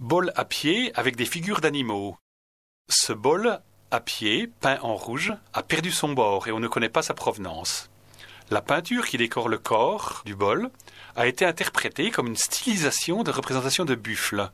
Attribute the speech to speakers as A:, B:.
A: Bol à pied avec des figures d'animaux. Ce bol à pied, peint en rouge, a perdu son bord et on ne connaît pas sa provenance. La peinture qui décore le corps du bol a été interprétée comme une stylisation de représentation de buffle.